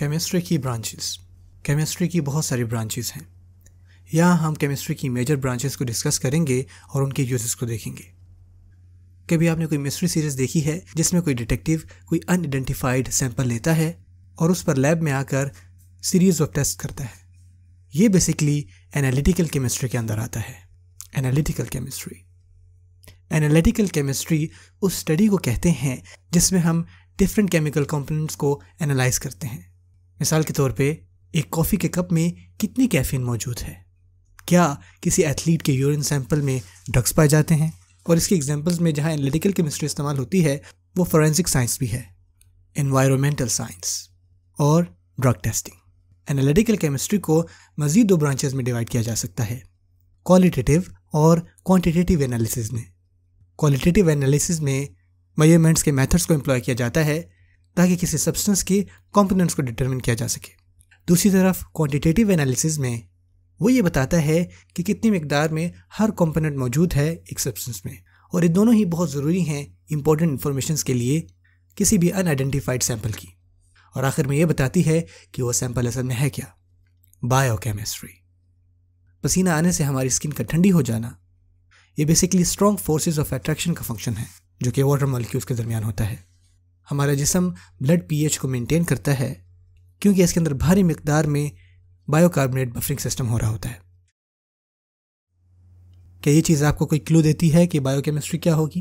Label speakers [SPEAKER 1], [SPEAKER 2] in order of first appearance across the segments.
[SPEAKER 1] chemistry की branches chemistry की बहुत सारी ब्रांचेस हैं यहाँ हम केमिस्ट्री की मेजर ब्रांचेस को डिस्कस करेंगे और उनके यूजेस को देखेंगे कभी आपने कोई मिस्ट्री सीरीज देखी है जिसमें कोई डिटेक्टिव कोई अनआइडेंटिफाइड सैंपल लेता है और उस पर लैब में आकर सीरीज ऑफ टेस्ट करता है ये बेसिकली एनालिटिकल केमिस्ट्री के अंदर आता है एनालिटिकल केमिस्ट्री एनालिटिकल केमिस्ट्री उस स्टडी को कहते हैं जिसमें हम डिफरेंट केमिकल कंपोनेंट्स को एनालाइज करते हैं मिसाल के तौर पे एक कॉफ़ी के कप में कितनी कैफीन मौजूद है क्या किसी एथलीट के यूरिन सैंपल में ड्रग्स पाए जाते हैं और इसके एग्जाम्पल्स में जहाँ एनालिटिकल केमिस्ट्री इस्तेमाल होती है वो फॉरेंसिक साइंस भी है इन्वायरमेंटल साइंस और ड्रग टेस्टिंग एनालिटिकल केमिस्ट्री को मजीद दो ब्रांचेज में डिवाइड किया जा सकता है क्वालिटेटिव और क्वांटिटेटिव एनालिसिस में क्वालिटेटिव एनालिसिस में मयरमेंट्स के मेथड्स को एम्प्लॉय किया जाता है ताकि किसी सब्सटेंस के कंपोनेंट्स को डिटरमिन किया जा सके दूसरी तरफ क्वांटिटेटिव एनालिसिस में वो ये बताता है कि कितनी मकदार में हर कंपोनेंट मौजूद है एक सब्सटेंस में और ये दोनों ही बहुत ज़रूरी हैं इंपॉर्टेंट इन्फॉर्मेशन के लिए किसी भी अनआइडेंटिफाइड सैंपल की और आखिर में ये बताती है कि वो सैंपल असल में है क्या बायोकेमिस्ट्री पसीना आने से हमारी स्किन का ठंडी हो जाना ये basically strong forces of attraction का फंक्शन है जो कि वाटर मॉलिक्यूल्स के दरमियान होता है हमारा जिसम ब्लड पीएच को मेंटेन करता है क्योंकि इसके अंदर भारी मकदार में बायोकार्बोनेट बफरिंग सिस्टम हो रहा होता है क्या ये चीज़ आपको कोई क्लू देती है कि बायोकेमिस्ट्री क्या होगी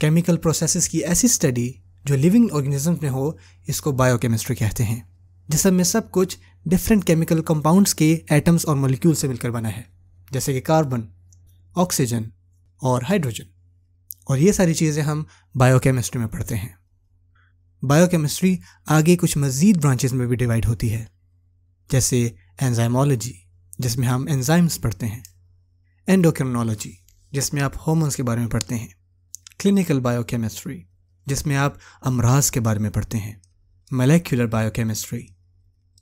[SPEAKER 1] केमिकल प्रोसेसेस की ऐसी स्टडी जो लिविंग ऑर्गेनिज्म में हो इसको बायोकेमिस्ट्री कहते हैं जिसम में सब कुछ डिफरेंट केमिकल कंपाउंड्स के एटम्स और मोलिक्यूल से मिलकर बना है जैसे कि कार्बन ऑक्सीजन और हाइड्रोजन और ये सारी चीज़ें हम बायोकेमिस्ट्री में पढ़ते हैं बायोकेमिस्ट्री आगे कुछ मज़ीद ब्रांचेस में भी डिवाइड होती है जैसे एंजाइमोलॉजी जिसमें हम एंजाइम्स पढ़ते हैं एंडोक्रिनोलॉजी जिसमें आप हॉर्मोन्स के बारे में पढ़ते हैं क्लिनिकल बायोकेमिस्ट्री जिसमें आप अमराज के बारे में पढ़ते हैं मलेक्यूलर बायोकेमिस्ट्री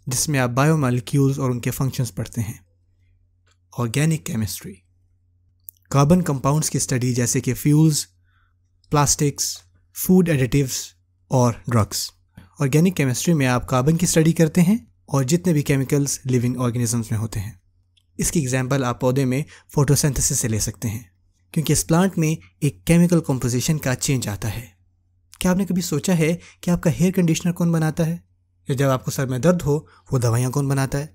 [SPEAKER 1] जिसमें आप बायोमालिक्यूल्स और उनके फंक्शंस पढ़ते हैं ऑर्गेनिक केमिस्ट्री कार्बन कंपाउंड्स की स्टडी जैसे कि फ्यूल्स प्लास्टिक्स फूड एडिटिव्स और ड्रग्स ऑर्गेनिक केमिस्ट्री में आप कार्बन की स्टडी करते हैं और जितने भी केमिकल्स लिविंग ऑर्गेनिजम्स में होते हैं इसकी एग्जाम्पल आप पौधे में फोटोसेंथेसिस से ले सकते हैं क्योंकि इस प्लांट में एक केमिकल कंपोजिशन का चेंज आता है क्या आपने कभी सोचा है कि आपका हेयर कंडीशनर कौन बनाता है या जब आपको सर में दर्द हो वो दवाइयाँ कौन बनाता है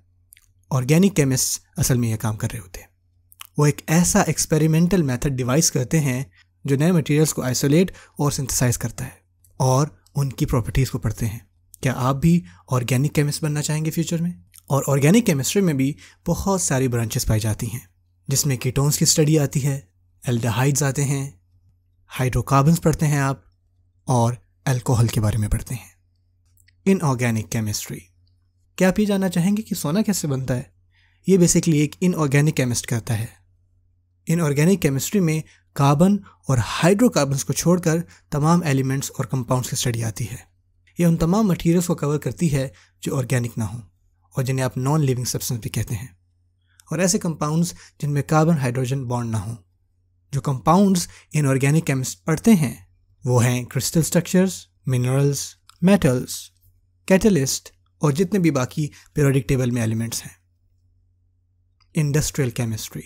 [SPEAKER 1] ऑर्गेनिक केमिस्ट असल में यह काम कर रहे होते हैं वो एक ऐसा एक्सपेरिमेंटल मेथड डिवाइस करते हैं जो नए मटेरियल्स को आइसोलेट और सिंथेसाइज करता है और उनकी प्रॉपर्टीज़ को पढ़ते हैं क्या आप भी ऑर्गेनिक केमिस्ट बनना चाहेंगे फ्यूचर में और ऑर्गेनिक केमिस्ट्री में भी बहुत सारी ब्रांचेस पाई जाती हैं जिसमें कीटोन्स की स्टडी आती है एल्डाहाइड्स आते हैं हाइड्रोकार्बन्स पढ़ते हैं आप और अल्कोहल के बारे में पढ़ते हैं इन ऑर्गेनिक केमिस्ट्री क्या आप ये जानना चाहेंगे कि सोना कैसे बनता है ये बेसिकली एक इनऑर्गेनिक केमिस्ट करता है इन ऑर्गेनिक केमिस्ट्री में कार्बन और हाइड्रोकार्बन्स को छोड़कर तमाम एलिमेंट्स और कंपाउंड्स की स्टडी आती है यह उन तमाम मटेरियल्स को कवर करती है जो ऑर्गेनिक ना हो और जिन्हें आप नॉन लिविंग सब्सटेंस भी कहते हैं और ऐसे कंपाउंड्स जिनमें कार्बन हाइड्रोजन बॉन्ड ना हो जो कंपाउंड्स इन ऑर्गेनिक केमिस्ट पढ़ते हैं वो हैं crystal structures minerals metals catalyst और जितने भी बाकी पेरोडिक टेबल में एलिमेंट्स हैं industrial chemistry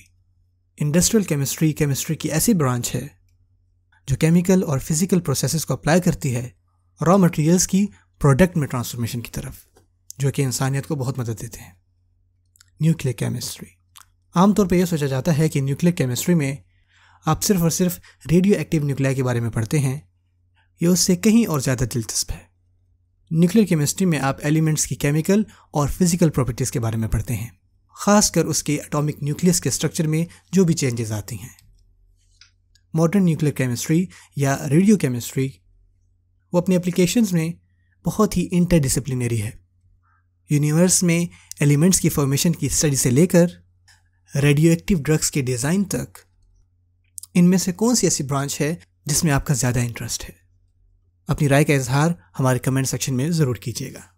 [SPEAKER 1] industrial chemistry chemistry की ऐसी ब्रांच है जो केमिकल और फिजिकल प्रोसेसेस को अप्लाई करती है रॉ मटेरियल्स की प्रोडक्ट में ट्रांसफॉर्मेशन की तरफ जो कि इंसानियत को बहुत मदद देते हैं न्यूक्लियर केमिस्ट्री आमतौर पर यह सोचा जाता है कि न्यूक्लियर केमिस्ट्री में आप सिर्फ और सिर्फ रेडियो एक्टिव न्यूक्लिया के बारे में पढ़ते हैं यह उससे कहीं और ज़्यादा दिलचस्प है न्यूक्लियर केमिस्ट्री में आप एलिमेंट्स की केमिकल और फिजिकल प्रॉपर्टीज़ के बारे में पढ़ते हैं खासकर उसके एटॉमिक न्यूक्लियस के स्ट्रक्चर में जो भी चेंजेस आती हैं मॉडर्न न्यूक्लियर केमिस्ट्री या रेडियो केमिस्ट्री वो अपने एप्लीकेशंस में बहुत ही इंटरडिसिप्लिनरी है यूनिवर्स में एलिमेंट्स की फॉर्मेशन की स्टडी से लेकर रेडियो एक्टिव ड्रग्स के डिज़ाइन तक इनमें से कौन सी ऐसी ब्रांच है जिसमें आपका ज़्यादा इंटरेस्ट है अपनी राय का इजहार हमारे कमेंट सेक्शन में ज़रूर कीजिएगा